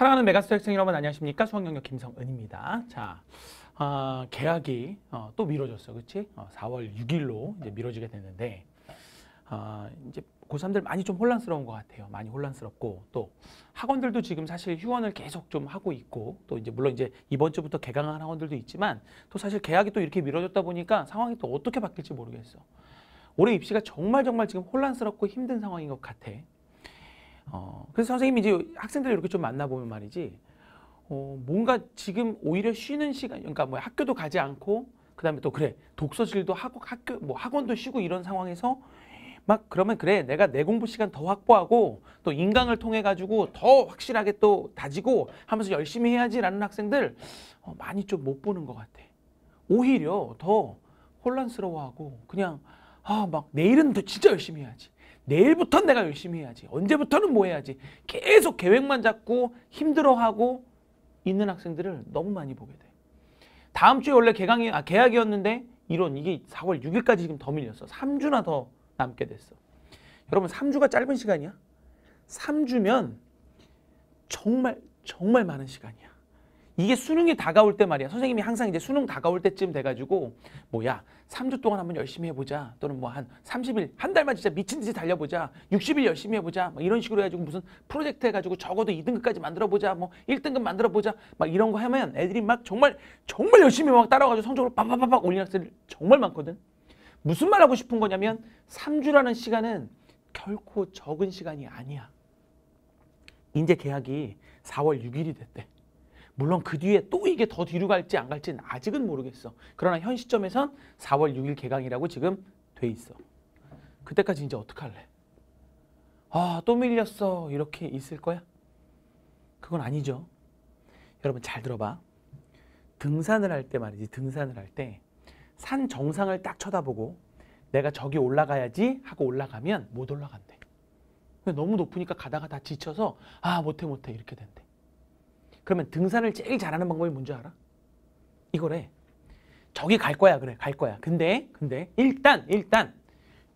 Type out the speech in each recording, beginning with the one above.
사랑하는 메가스터 학생 여러분 안녕하십니까? 수학영역 김성은입니다. 자, 어, 계약이 어, 또 미뤄졌어, 그렇지? 어, 4월 6일로 이제 미뤄지게 됐는데 어, 이제 고3들 많이 좀 혼란스러운 것 같아요. 많이 혼란스럽고 또 학원들도 지금 사실 휴원을 계속 좀 하고 있고 또 이제 물론 이제 이번 주부터 개강한 학원들도 있지만 또 사실 계약이 또 이렇게 미뤄졌다 보니까 상황이 또 어떻게 바뀔지 모르겠어. 올해 입시가 정말 정말 지금 혼란스럽고 힘든 상황인 것 같아. 어, 그래서 선생님이 이제 학생들 이렇게 좀 만나보면 말이지 어, 뭔가 지금 오히려 쉬는 시간 그러니까 뭐 학교도 가지 않고 그 다음에 또 그래 독서실도 하고 학교 뭐 학원도 쉬고 이런 상황에서 막 그러면 그래 내가 내 공부 시간 더 확보하고 또 인강을 통해 가지고 더 확실하게 또 다지고 하면서 열심히 해야지라는 학생들 어, 많이 좀 못 보는 것 같아. 오히려 더 혼란스러워하고 그냥 아 막 내일은 더 진짜 열심히 해야지. 내일부터 내가 열심히 해야지. 언제부터는 뭐 해야지. 계속 계획만 잡고 힘들어하고 있는 학생들을 너무 많이 보게 돼. 다음 주에 원래 개강이 아 계약이었는데 이론 이게 4월 6일까지 지금 더 밀렸어. 3주나 더 남게 됐어. 여러분 3주가 짧은 시간이야? 3주면 정말 정말 많은 시간이야. 이게 수능이 다가올 때 말이야. 선생님이 항상 이제 수능 다가올 때쯤 돼가지고 뭐야 3주 동안 한번 열심히 해보자 또는 뭐 한 30일 한 달만 진짜 미친 듯이 달려보자 60일 열심히 해보자 막 뭐 이런 식으로 해가지고 무슨 프로젝트 해가지고 적어도 2등급까지 만들어보자 뭐 1등급 만들어보자 막 이런 거 하면 애들이 막 정말 정말 열심히 막따라가지고 성적으로 빡빡빡빡 올린 학생들 정말 많거든. 무슨 말 하고 싶은 거냐면 3주라는 시간은 결코 적은 시간이 아니야. 이제 계약이 4월 6일이 됐대. 물론 그 뒤에 또 이게 더 뒤로 갈지 안 갈지는 아직은 모르겠어. 그러나 현 시점에선 4월 6일 개강이라고 지금 돼 있어. 그때까지 이제 어떡할래? 아, 또 밀렸어. 이렇게 있을 거야? 그건 아니죠. 여러분 잘 들어봐. 등산을 할 때 말이지, 등산을 할 때 산 정상을 딱 쳐다보고 내가 저기 올라가야지 하고 올라가면 못 올라간대. 너무 높으니까 가다가 다 지쳐서 아, 못해, 못해. 이렇게 된대. 그러면 등산을 제일 잘하는 방법이 뭔지 알아? 이거래. 저기 갈 거야 그래 갈 거야. 근데 근데 일단 일단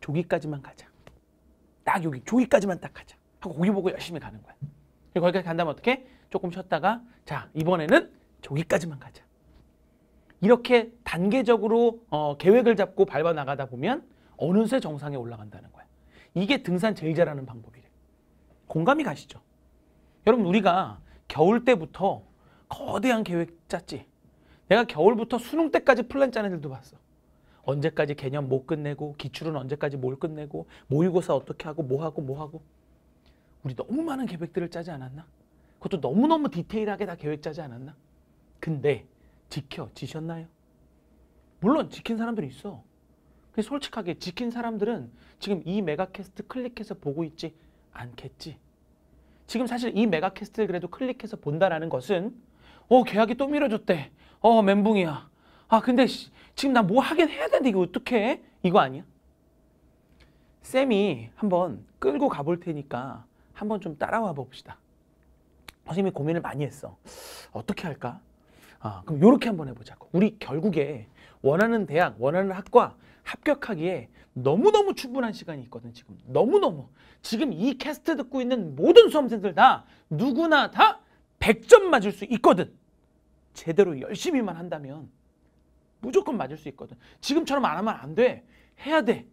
조기까지만 가자. 딱 여기 조기까지만 딱 가자. 하고 고기 보고 열심히 가는 거야. 그리고 거기까지 간다면 어떻게? 조금 쉬었다가 자 이번에는 조기까지만 가자. 이렇게 단계적으로 어, 계획을 잡고 밟아 나가다 보면 어느새 정상에 올라간다는 거야. 이게 등산 제일 잘하는 방법이래. 공감이 가시죠? 여러분 우리가 겨울 때부터 거대한 계획 짰지. 내가 겨울부터 수능 때까지 플랜 짜는 일도 봤어. 언제까지 개념 못 뭐 끝내고 기출은 언제까지 뭘 끝내고 모의고사 어떻게 하고 뭐하고 뭐하고 우리 너무 많은 계획들을 짜지 않았나? 그것도 너무너무 디테일하게 다 계획 짜지 않았나? 근데 지켜지셨나요? 물론 지킨 사람들이 있어. 근데 솔직하게 지킨 사람들은 지금 이 메가캐스트 클릭해서 보고 있지 않겠지. 지금 사실 이 메가캐스트를 그래도 클릭해서 본다라는 것은 어 계약이 또 미뤄졌대. 어 멘붕이야. 아 근데 씨, 지금 나 뭐 하긴 해야 되는데 이거 어떻 해? 이거 아니야? 쌤이 한번 끌고 가볼 테니까 한번 좀 따라와 봅시다. 선생님이 어, 고민을 많이 했어. 어떻게 할까? 아, 그럼 이렇게 한번 해보자 우리 결국에 원하는 대학, 원하는 학과 합격하기에 너무너무 충분한 시간이 있거든 지금 너무너무 지금 이 캐스트 듣고 있는 모든 수험생들 다 누구나 다 100점 맞을 수 있거든 제대로 열심히만 한다면 무조건 맞을 수 있거든 지금처럼 안 하면 안 돼 해야 돼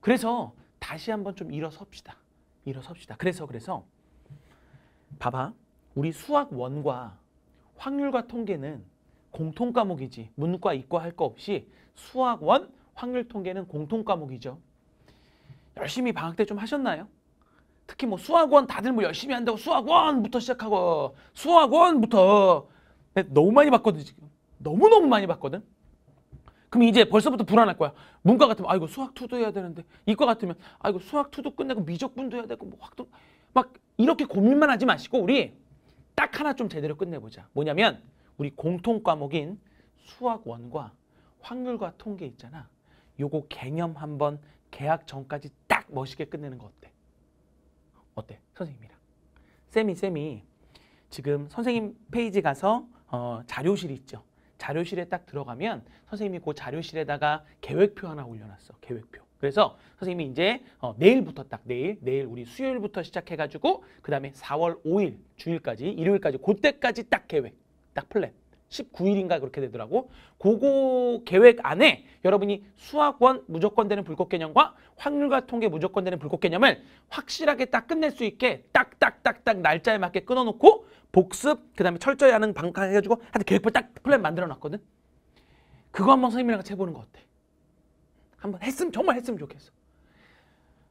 그래서 다시 한번 좀 일어섭시다 일어섭시다 그래서 그래서 봐봐 우리 수학 원과 확률과 통계는 공통 과목이지 문과 이과 할 거 없이 수학 원 확률 통계는 공통 과목이죠. 열심히 방학 때 좀 하셨나요? 특히 뭐 수학원 다들 뭐 열심히 한다고 수학원부터 시작하고 수학원부터 너무 많이 봤거든 지금 너무너무 많이 봤거든 그럼 이제 벌써부터 불안할 거야 문과 같으면 아이고 수학 투도 해야 되는데 이과 같으면 아이고 수학 투도 끝내고 미적분도 해야 되고 뭐확막 이렇게 고민만 하지 마시고 우리 딱 하나 좀 제대로 끝내보자 뭐냐면 우리 공통 과목인 수학원과 확률과 통계 있잖아 요거 개념 한번 계약 전까지 딱 멋있게 끝내는 거 어때? 어때? 선생님이랑. 쌤이 쌤이 지금 선생님 페이지 가서 어, 자료실 있죠. 자료실에 딱 들어가면 선생님이 그 자료실에다가 계획표 하나 올려놨어. 계획표. 그래서 선생님이 이제 어, 내일부터 딱 내일 내일 우리 수요일부터 시작해가지고 그 다음에 4월 5일 주일까지 일요일까지 그때까지 딱 계획 딱 플랜 19일인가 그렇게 되더라고. 고거 계획 안에 여러분이 수학원 무조건 되는 불꽃 개념과 확률과 통계 무조건 되는 불꽃 개념을 확실하게 딱 끝낼 수 있게 딱딱딱딱 날짜에 맞게 끊어놓고 복습 그다음에 철저히 하는 방향 해가지고 하여튼 계획표 딱 플랜 만들어놨거든. 그거 한번 선생님이랑 같이 해보는 거 어때? 한번 했으면 정말 했으면 좋겠어.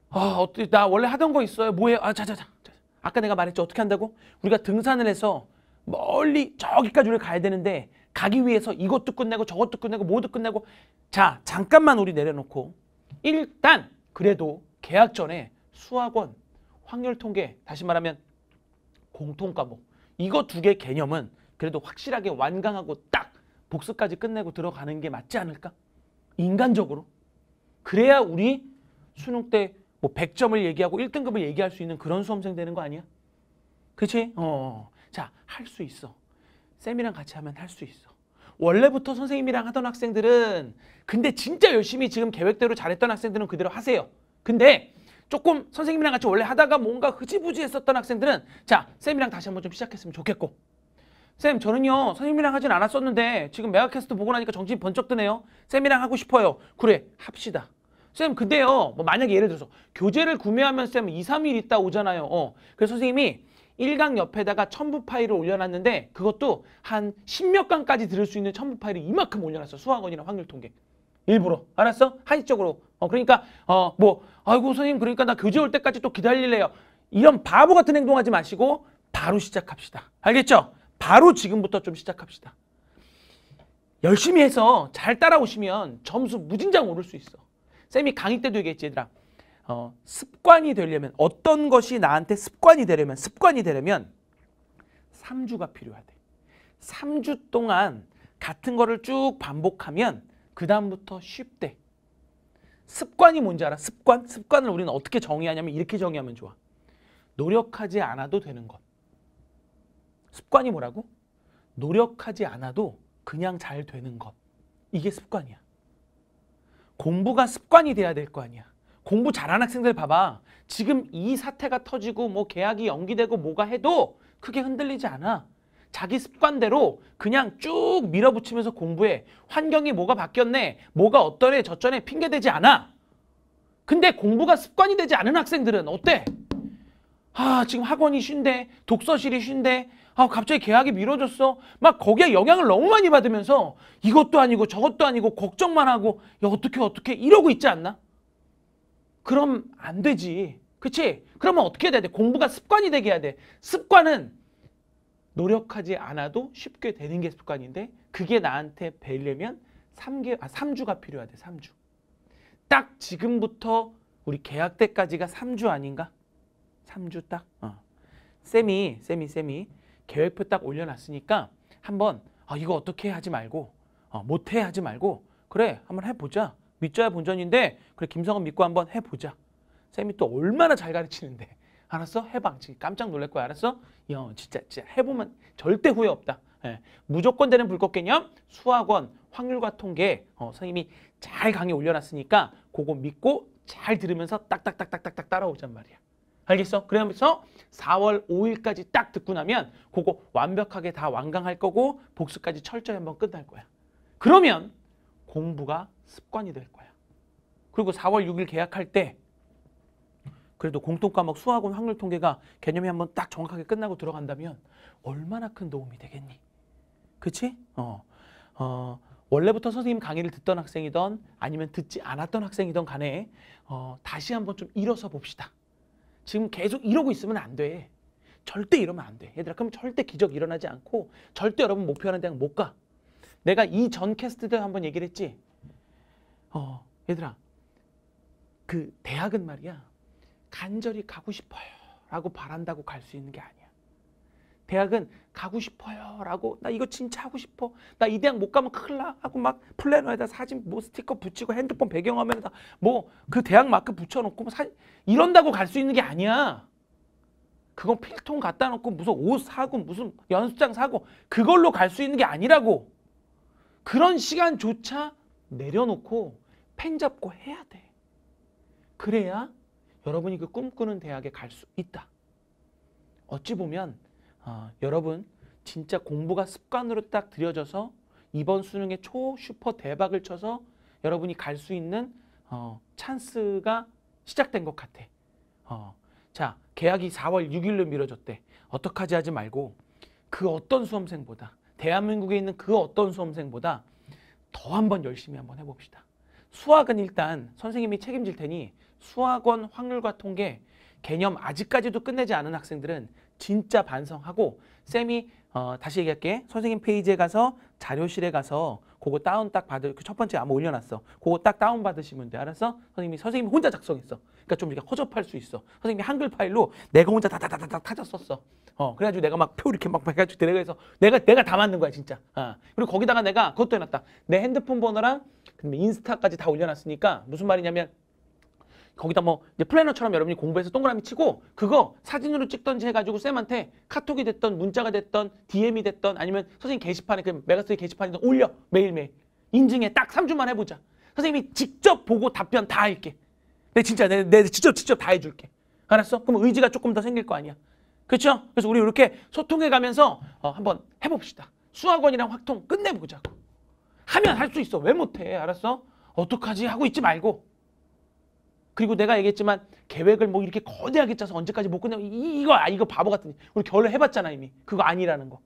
아 어떻게 나 원래 하던 거 있어요. 뭐해? 아 자자자. 아까 내가 말했죠 어떻게 한다고? 우리가 등산을 해서 멀리 저기까지 우리가 야 되는데 가기 위해서 이것도 끝내고 저것도 끝내고 모두 끝내고 자 잠깐만 우리 내려놓고 일단 그래도 계약 전에 수학원, 확률통계 다시 말하면 공통과목 이거 두 개 개념은 그래도 확실하게 완강하고 딱 복습까지 끝내고 들어가는 게 맞지 않을까? 인간적으로 그래야 우리 수능 때뭐 100점을 얘기하고 1등급을 얘기할 수 있는 그런 수험생 되는 거 아니야? 그치? 어. 어. 자, 할 수 있어. 쌤이랑 같이 하면 할 수 있어. 원래부터 선생님이랑 하던 학생들은 근데 진짜 열심히 지금 계획대로 잘했던 학생들은 그대로 하세요. 근데 조금 선생님이랑 같이 원래 하다가 뭔가 흐지부지 했었던 학생들은 자, 쌤이랑 다시 한번 좀 시작했으면 좋겠고 쌤, 저는요 선생님이랑 하진 않았었는데 지금 메가캐스트 보고 나니까 정신이 번쩍 드네요. 쌤이랑 하고 싶어요. 그래, 합시다. 쌤, 근데요 뭐 만약에 예를 들어서 교재를 구매하면 쌤 2, 3일 있다 오잖아요. 어. 그래서 선생님이 1강 옆에다가 첨부 파일을 올려놨는데 그것도 한 십몇 강까지 들을 수 있는 첨부 파일을 이만큼 올려놨어. 수학원이나 확률 통계. 일부러. 알았어? 하시적으로 어, 그러니까 어, 뭐 아이고 선생님 그러니까 나 교재 올 때까지 또 기다릴래요. 이런 바보 같은 행동하지 마시고 바로 시작합시다. 알겠죠? 바로 지금부터 좀 시작합시다. 열심히 해서 잘 따라오시면 점수 무진장 오를 수 있어. 쌤이 강의 때도 얘기했지 얘들아. 어, 습관이 되려면 어떤 것이 나한테 습관이 되려면 습관이 되려면 3주가 필요하대. 3주 동안 같은 거를 쭉 반복하면 그 다음부터 쉽대. 습관이 뭔지 알아? 습관? 습관을 우리는 어떻게 정의하냐면 이렇게 정의하면 좋아. 노력하지 않아도 되는 것. 습관이 뭐라고? 노력하지 않아도 그냥 잘 되는 것. 이게 습관이야. 공부가 습관이 돼야 될 거 아니야. 공부 잘하는 학생들 봐봐. 지금 이 사태가 터지고 뭐 계약이 연기되고 뭐가 해도 크게 흔들리지 않아. 자기 습관대로 그냥 쭉 밀어붙이면서 공부해. 환경이 뭐가 바뀌었네, 뭐가 어떠네, 저쩌네 핑계대지 않아. 근데 공부가 습관이 되지 않은 학생들은 어때? 아 지금 학원이 쉰데, 독서실이 쉰데, 아 갑자기 계약이 미뤄졌어. 막 거기에 영향을 너무 많이 받으면서 이것도 아니고 저것도 아니고 걱정만 하고 야 어떻게 어떻게 이러고 있지 않나? 그럼 안 되지. 그치? 그러면 어떻게 해야 돼? 공부가 습관이 되게 해야 돼. 습관은 노력하지 않아도 쉽게 되는 게 습관인데 그게 나한테 배려면 3개, 아, 3주가 필요하대, 3주. 딱 지금부터 우리 계약 때까지가 3주 아닌가? 3주 딱? 어. 쌤이, 쌤이, 쌤이 계획표 딱 올려놨으니까 한번 아, 이거 어떻게 하지 말고 어, 못해 하지 말고 그래, 한번 해보자. 믿자야 본전인데 그래 김성은 믿고 한번 해보자. 쌤이 또 얼마나 잘 가르치는데 알았어? 해봐. 지 깜짝 놀랄 거야. 알았어? 야, 진짜, 진짜 해보면 절대 후회 없다. 예. 무조건 되는 불꽃 개념, 수학원, 확률과 통계 어, 선생님이 잘 강의 올려놨으니까 그거 믿고 잘 들으면서 딱딱딱딱딱딱 따라오잔 말이야. 알겠어? 그러면서 4월 5일까지 딱 듣고 나면 그거 완벽하게 다 완강할 거고 복수까지 철저히 한번 끝날 거야. 그러면 공부가 습관이 될 거야. 그리고 4월 6일 계약할 때 그래도 공통과목 수학원 확률통계가 개념이 한번 딱 정확하게 끝나고 들어간다면 얼마나 큰 도움이 되겠니? 그치? 어. 어, 원래부터 선생님 강의를 듣던 학생이던 아니면 듣지 않았던 학생이던 간에 어, 다시 한번 좀 일어서 봅시다. 지금 계속 이러고 있으면 안 돼. 절대 이러면 안 돼. 얘들아 그럼 절대 기적 일어나지 않고 절대 여러분 목표하는 데는 못 가. 내가 이 전 캐스트 때 한번 얘기를 했지. 어, 얘들아. 그 대학은 말이야. 간절히 가고 싶어요. 라고 바란다고 갈 수 있는 게 아니야. 대학은 가고 싶어요. 라고 나 이거 진짜 하고 싶어. 나 이 대학 못 가면 큰일 나. 하고 막 플래너에다 사진 뭐 스티커 붙이고 핸드폰 배경화면에다 뭐 그 대학 마크 붙여놓고 뭐 사, 이런다고 갈 수 있는 게 아니야. 그건 필통 갖다 놓고 무슨 옷 사고 무슨 연습장 사고 그걸로 갈 수 있는 게 아니라고. 그런 시간조차 내려놓고 펜 잡고 해야 돼. 그래야 여러분이 그 꿈꾸는 대학에 갈 수 있다. 어찌 보면 어, 여러분 진짜 공부가 습관으로 딱 들여져서 이번 수능에 초 슈퍼 대박을 쳐서 여러분이 갈 수 있는 어, 찬스가 시작된 것 같아. 어, 자, 계약이 4월 6일로 미뤄졌대. 어떡하지 하지 말고 그 어떤 수험생보다 대한민국에 있는 그 어떤 수험생보다 더 한번 열심히 한번 해봅시다. 수학은 일단 선생님이 책임질 테니 수학원 확률과 통계 개념 아직까지도 끝내지 않은 학생들은 진짜 반성하고 쌤이 어, 다시 얘기할게 선생님 페이지에 가서 자료실에 가서 그거 다운 딱 받을 그 첫 번째 암호 올려놨어. 그거 딱 다운 받으시면 돼. 알았어? 선생님이 선생님이 혼자 작성했어. 그러니까 좀 우리가 허접할 수 있어. 선생님이 한글 파일로 내가 혼자 다다다다다 타자 썼어. 어 그래가지고 내가 막 표 이렇게 막 해가지고 내가서 내가 내가 다만는 거야 진짜. 아 어. 그리고 거기다가 내가 그것도 해놨다. 내 핸드폰 번호랑 인스타까지 다 올려놨으니까 무슨 말이냐면 거기다 뭐 이제 플래너처럼 여러분이 공부해서 동그라미 치고 그거 사진으로 찍던지 해가지고 쌤한테 카톡이 됐던 문자가 됐던 DM이 됐던 아니면 선생님 게시판에 그메가스터 게시판에 올려 매일매일 인증해 딱 3주만 해보자 선생님이 직접 보고 답변 다 할게 내 진짜 내, 내 직접 직접 다 해줄게 알았어? 그럼 의지가 조금 더 생길 거 아니야 그렇죠? 그래서 우리 이렇게 소통해 가면서 어, 한번 해봅시다 수학원이랑 확통 끝내보자고 하면 할 수 있어 왜 못해 알았어? 어떡하지 하고 있지 말고 그리고 내가 얘기했지만 계획을 뭐 이렇게 거대하게 짜서 언제까지 못 끝내고 이, 이거 아, 이거 바보 같은 우리 결혼 해봤잖아 이미 그거 아니라는 거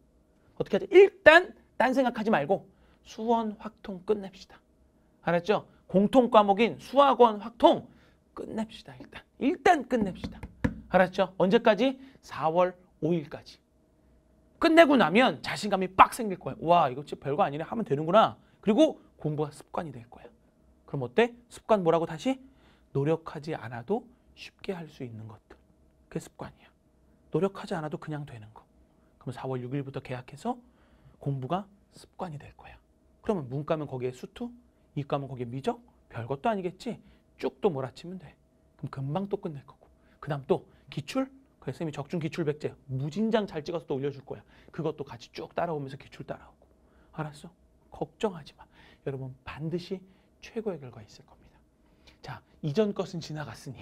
어떻게 하자 일단 딴 생각하지 말고 수원 확통 끝냅시다 알았죠 공통 과목인 수학원 확통 끝냅시다 일단 일단 끝냅시다 알았죠 언제까지 4월 5일까지 끝내고 나면 자신감이 빡 생길 거야 와 이거 진짜 별거 아니네 하면 되는구나 그리고 공부가 습관이 될 거야 그럼 어때 습관 뭐라고 다시 노력하지 않아도 쉽게 할 수 있는 것들. 그게 습관이야. 노력하지 않아도 그냥 되는 거. 그럼 4월 6일부터 계약해서 공부가 습관이 될 거야. 그러면 문과면 거기에 수투, 이과면 거기에 미적, 별것도 아니겠지. 쭉 또 몰아치면 돼. 그럼 금방 또 끝낼 거고. 그 다음 또 기출, 그래 쌤이 적중 기출 백제 무진장 잘 찍어서 또 올려줄 거야. 그것도 같이 쭉 따라오면서 기출 따라오고. 알았어? 걱정하지 마. 여러분 반드시 최고의 결과 있을 겁니다. 자, 이전 것은 지나갔으니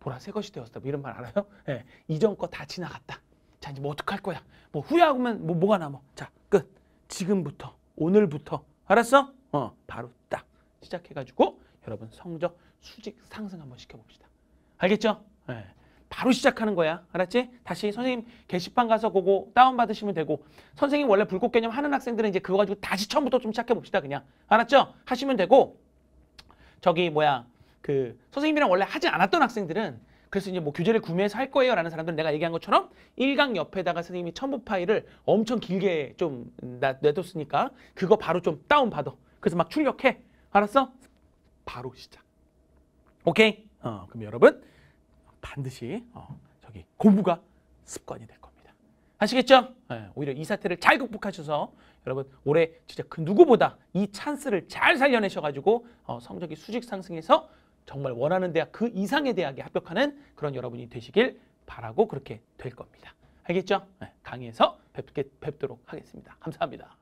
보라 새 것이 되었다. 뭐 이런 말 알아요? 예. 이전 거 다 지나갔다. 자, 이제 뭐 어떡할 거야? 뭐 후회하면 뭐 뭐가 남아? 자, 끝. 지금부터 오늘부터 알았어? 어, 바로 딱 시작해 가지고 여러분 성적 수직 상승 한번 시켜 봅시다. 알겠죠? 예. 바로 시작하는 거야. 알았지? 다시 선생님 게시판 가서 그거 다운받으시면 되고 선생님 원래 불꽃 개념 하는 학생들은 이제 그거 가지고 다시 처음부터 좀 시작해 봅시다. 그냥. 알았죠? 하시면 되고 저기 뭐야 그 선생님이랑 원래 하지 않았던 학생들은 그래서 이제 뭐 교재를 구매해서 할 거예요 라는 사람들은 내가 얘기한 것처럼 1강 옆에다가 선생님이 첨부 파일을 엄청 길게 좀 내뒀으니까 그거 바로 좀 다운받아. 그래서 막 출력해. 알았어? 바로 시작. 오케이? 어, 그럼 여러분 반드시 어, 저기 공부가 습관이 될 겁니다. 아시겠죠? 네, 오히려 이 사태를 잘 극복하셔서 여러분 올해 진짜 그 누구보다 이 찬스를 잘 살려내셔가지고 어, 성적이 수직 상승해서 정말 원하는 대학 그 이상의 대학에 합격하는 그런 여러분이 되시길 바라고 그렇게 될 겁니다. 알겠죠? 네, 강의에서 뵙게, 뵙도록 하겠습니다. 감사합니다.